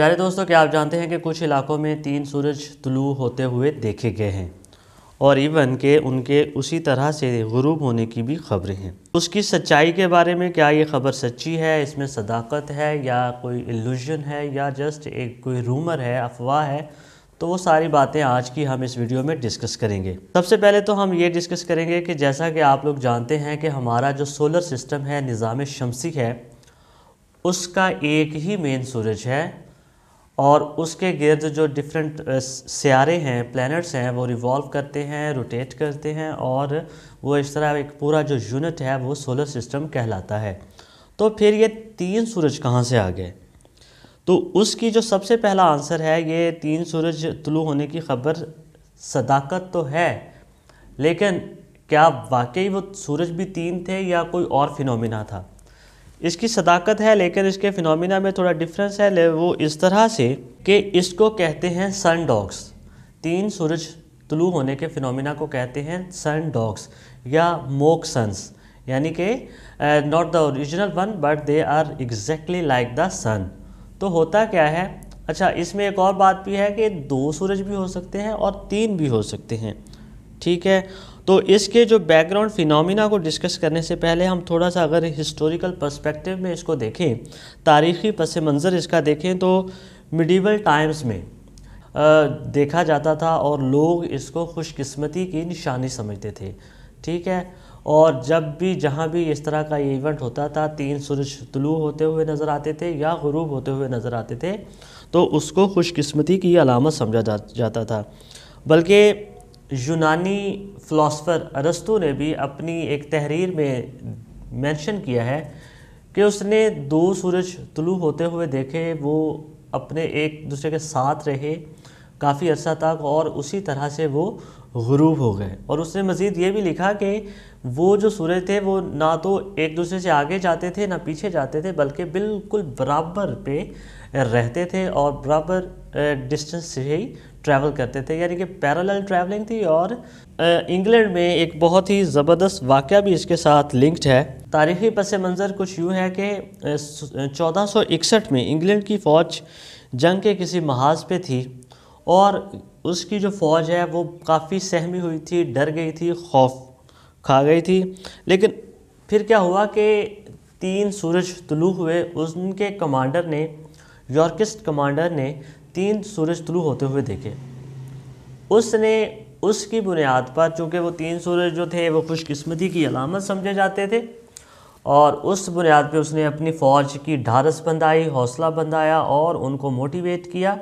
प्यारे दोस्तों क्या आप जानते हैं कि कुछ इलाकों में तीन सूरज तुलू होते हुए देखे गए हैं और इवन के उनके उसी तरह से गुरूब होने की भी खबरें हैं उसकी सच्चाई के बारे में क्या ये खबर सच्ची है इसमें सदाकत है या कोई इल्यूजन है या जस्ट एक कोई रूमर है अफवाह है तो वो सारी बातें आज की हम इस वीडियो में डिस्कस करेंगे सबसे पहले तो हम ये डिस्कस करेंगे कि जैसा कि आप लोग जानते हैं कि हमारा जो सोलर सिस्टम है निज़ाम शमसी है उसका एक ही मेन सूरज है और उसके गिर्द जो डिफरेंट सियारे हैं प्लैनेट्स हैं वो रिवॉल्व करते हैं रोटेट करते हैं और वो इस तरह एक पूरा जो यूनिट है वो सोलर सिस्टम कहलाता है तो फिर ये तीन सूरज कहाँ से आ गए तो उसकी जो सबसे पहला आंसर है ये तीन सूरज तुलू होने की खबर सदाकत तो है लेकिन क्या वाकई वो सूरज भी तीन थे या कोई और फिनोमिना था इसकी सदाकत है लेकिन इसके फिनोमिना में थोड़ा डिफरेंस है ले वो इस तरह से कि इसको कहते हैं सन डॉग्स तीन सूरज तलु होने के फिनोमिना को कहते हैं सन डॉग्स या मोक सन्स यानी कि not the original one but they are exactly like the sun तो होता क्या है अच्छा इसमें एक और बात भी है कि दो सूरज भी हो सकते हैं और तीन भी हो सकते हैं ठीक है तो इसके जो बैकग्राउंड फिनोमिना को डिस्कस करने से पहले हम थोड़ा सा अगर हिस्टोरिकल पर्सपेक्टिव में इसको देखें तारीख़ी पस मंज़र इसका देखें तो मिडीवल टाइम्स में देखा जाता था और लोग इसको खुशकस्मती की निशानी समझते थे ठीक है और जब भी जहाँ भी इस तरह का ये इवेंट होता था तीन सूरज तलू होते हुए नज़र आते थे या गुरूब होते हुए नज़र आते थे तो उसको खुशकस्मती की अलामत समझा जा, जाता था बल्कि यूनानी फ़िलासफ़र अरस्तु ने भी अपनी एक तहरीर में मेंशन किया है कि उसने दो सूरज तुलू होते हुए देखे वो अपने एक दूसरे के साथ रहे काफ़ी अरसा तक और उसी तरह से वो गुरूब हो गए और उसने मज़ीद ये भी लिखा कि वो जो सूरज थे वो ना तो एक दूसरे से आगे जाते थे ना पीछे जाते थे बल्कि बिल्कुल बराबर पे रहते थे और बराबर डिस्टेंस से ही ट्रैवल करते थे यानी कि पैरेलल ट्रैवलिंग थी और इंग्लैंड में एक बहुत ही ज़बरदस्त वाक़ भी इसके साथ लिंक्ड है तारीखी पस मंज़र कुछ यूँ है कि चौदह में इंग्लैंड की फ़ौज जंग के किसी महाज पे थी और उसकी जो फ़ौज है वो काफ़ी सहमी हुई थी डर गई थी खौफ खा गई थी लेकिन फिर क्या हुआ कि तीन सूरज तुलू हुए उनके कमांडर ने यॉर्किस्ट कमांडर ने तीन सूरज तुलू होते हुए देखे उसने उसकी बुनियाद पर चूँकि वो तीन सूरज जो थे वो खुशकस्मती की अलामत समझे जाते थे और उस बुनियाद पे उसने अपनी फ़ौज की ढारस बंधाई हौसला बंधाया और उनको मोटिवेट किया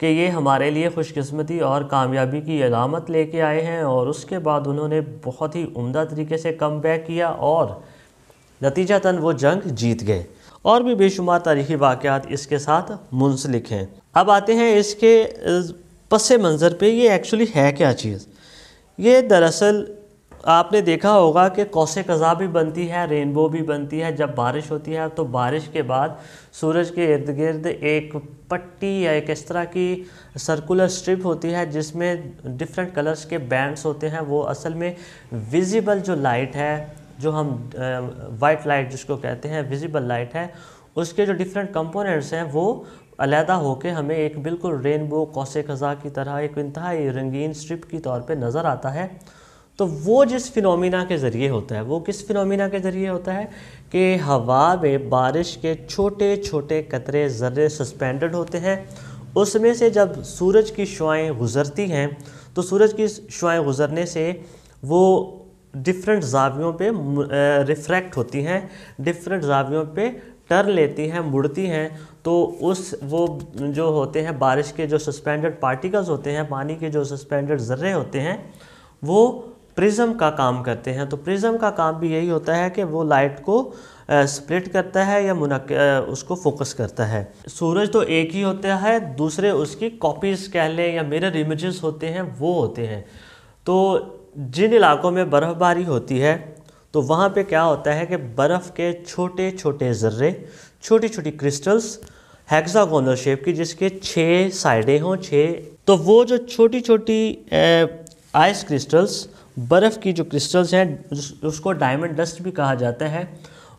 कि ये हमारे लिए खुशकस्मती और कामयाबी की अलामत लेके आए हैं और उसके बाद उन्होंने बहुत ही उम्दा तरीके से कम बैक किया और नतीजतन वो जंग जीत गए और भी बेशुमार तारीखी वाक़ात इसके साथ मुंसलिक हैं अब आते हैं इसके पस मंज़र पे ये एक्चुअली है क्या चीज़ ये दरअसल आपने देखा होगा कि कौसे कज़ा भी बनती है रेनबो भी बनती है जब बारिश होती है तो बारिश के बाद सूरज के इर्द गिर्द एक पट्टी या एक इस तरह की सर्कुलर स्ट्रिप होती है जिसमें डिफरेंट कलर्स के बैंड्स होते हैं वो असल में विजिबल जो लाइट है जो हम वाइट लाइट जिसको कहते हैं विजिबल लाइट है उसके जो डिफरेंट कंपोनेंट्स हैं वो अलहदा होकर हमें एक बिल्कुल रेनबो कौसे ख़ज़ा की तरह एक इंतहाई रंगीन स्ट्रिप की तौर पे नज़र आता है तो वो जिस फिनोमिना के ज़रिए होता है वो किस फिनोमिना के ज़रिए होता है कि हवा में बारिश के छोटे छोटे कतरे ज़र्रे सस्पेंडेड होते हैं उसमें से जब सूरज की शुआएँ गुज़रती हैं तो सूरज की शुआएँ गुज़रने से वो डिफरेंट जावियों पे रिफ्रैक्ट होती हैं डिफरेंट जावियों पे टर्न लेती हैं मुड़ती हैं तो उस वो जो होते हैं बारिश के जो सस्पेंडेड पार्टिकल्स होते हैं पानी के जो सस्पेंडेड ज़र्रे होते हैं वो प्रिज्म का काम करते हैं तो प्रिज्म का काम भी यही होता है कि वो लाइट को स्प्लिट करता है या मुनक उसको फोकस करता है सूरज तो एक ही होता है दूसरे उसकी कॉपीज़ कह लें या मिरर इमेजेस होते हैं वो होते हैं तो जिन इलाकों में बर्फ़बारी होती है तो वहाँ पे क्या होता है कि बर्फ़ के छोटे छोटे ज़र्रे छोटी छोटी क्रिस्टल्स हेक्सागोनल शेप की जिसके छः साइडें हों छः तो वो जो छोटी छोटी आइस क्रिस्टल्स बर्फ़ की जो क्रिस्टल्स हैं उसको डायमंड डस्ट भी कहा जाता है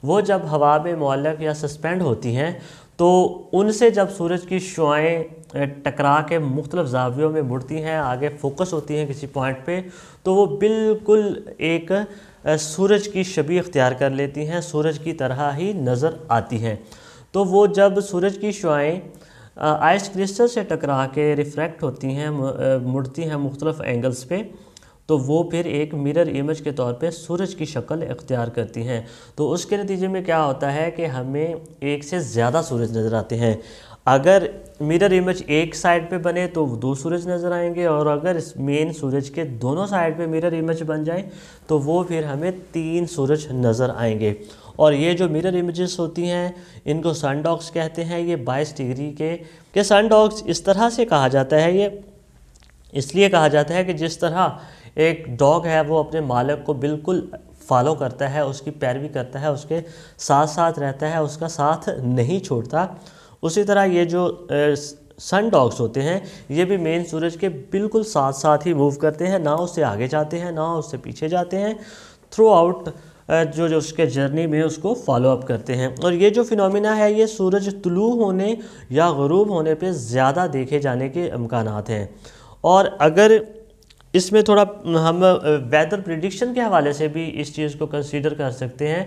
वो जब हवा में मौलक या सस्पेंड होती हैं तो उनसे जब सूरज की शुआएँ टकरा के मुख्तलिफ जावियों में मुड़ती हैं आगे फोकस होती हैं किसी पॉइंट पे तो वो बिल्कुल एक सूरज की शबी अख्तियार कर लेती हैं सूरज की तरह ही नज़र आती हैं तो वो जब सूरज की शुआएँ आइस क्रिस्टल से टकरा के रिफ्रैक्ट होती हैं मुड़ती हैं मुख्तलिफ एंगल्स पे तो वो फिर एक मिरर इमेज के तौर पे सूरज की शक्ल इख्तियार करती हैं तो उसके नतीजे में क्या होता है कि हमें एक से ज़्यादा सूरज नज़र आते हैं अगर मिरर इमेज एक साइड पे बने तो दो सूरज नज़र आएंगे और अगर इस मेन सूरज के दोनों साइड पे मिरर इमेज बन जाए तो वो फिर हमें तीन सूरज नज़र आएंगे और ये जो मिरर इमेजेस होती हैं इनको डॉग्स कहते हैं ये 22 डिग्री के के डॉग्स इस तरह से कहा जाता है ये इसलिए कहा जाता है कि जिस तरह एक डॉग है वो अपने मालिक को बिल्कुल फॉलो करता है उसकी पैरवी करता है उसके साथ साथ रहता है उसका साथ नहीं छोड़ता उसी तरह ये जो सन डॉग्स होते हैं ये भी मेन सूरज के बिल्कुल साथ साथ ही मूव करते हैं ना उससे आगे जाते हैं ना उससे पीछे जाते हैं थ्रू आउट जो जो उसके जर्नी में उसको फॉलो अप करते हैं और ये जो फिनोमिना है ये सूरज तुलू होने या गरूब होने पे ज़्यादा देखे जाने के इम्कान हैं और अगर इसमें थोड़ा हम वेदर प्रिडिक्शन के हवाले से भी इस चीज़ को कंसीडर कर सकते हैं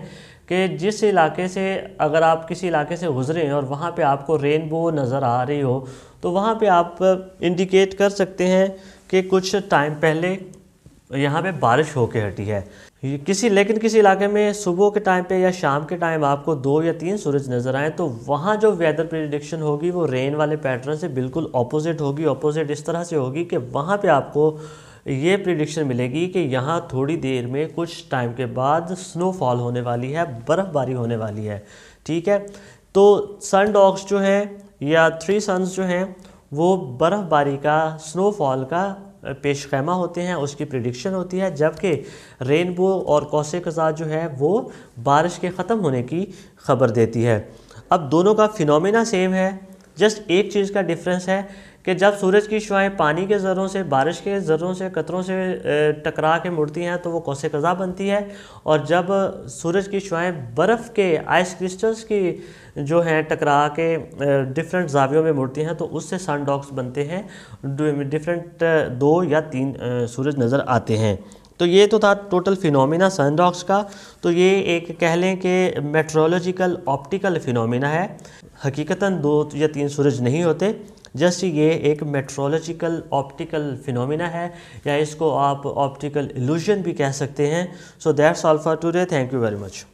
कि जिस इलाके से अगर आप किसी इलाके से गुज़रें और वहाँ पे आपको रेनबो नज़र आ रही हो तो वहाँ पे आप इंडिकेट कर सकते हैं कि कुछ टाइम पहले यहाँ पे बारिश हो के हटी है किसी लेकिन किसी इलाके में सुबह के टाइम पे या शाम के टाइम आपको दो या तीन सूरज नज़र आए तो वहाँ जो वेदर प्रिडिक्शन होगी वो रेन वाले पैटर्न से बिल्कुल अपोजिट होगी अपोजिट इस तरह से होगी कि वहाँ पे आपको ये प्रिडिक्शन मिलेगी कि यहाँ थोड़ी देर में कुछ टाइम के बाद स्नोफॉल होने वाली है बर्फ़बारी होने वाली है ठीक है तो सन डॉग्स जो हैं या थ्री सन्स जो हैं वो बर्फ़बारी का स्नोफॉल का पेश खैमा होते हैं उसकी प्रिडिक्शन होती है जबकि रेनबो और कौसे कज़ा जो है वो बारिश के ख़त्म होने की खबर देती है अब दोनों का फिनोमिना सेम है जस्ट एक चीज़ का डिफरेंस है कि जब सूरज की शुआएँ पानी के ज़रों से बारिश के ज़रों से कतरों से टकरा के मुड़ती हैं तो वो कौसे कज़ा बनती है और जब सूरज की शुआएँ बर्फ़ के आइस क्रिस्टल्स की जो हैं टकरा के डिफरेंट जावियों में मुड़ती हैं तो उससे सन डॉक्स बनते हैं डिफरेंट दो या तीन सूरज नज़र आते हैं तो ये तो था टोटल फिनोमिना डॉक्स का तो ये एक कह लें कि मेट्रोलॉजिकल ऑप्टिकल फिनोमिना है हकीकता दो या तीन सूरज नहीं होते जस्ट ये एक मेट्रोलॉजिकल ऑप्टिकल फिनोमिना है या इसको आप ऑप्टिकल इल्यूजन भी कह सकते हैं so that's all for today thank you very much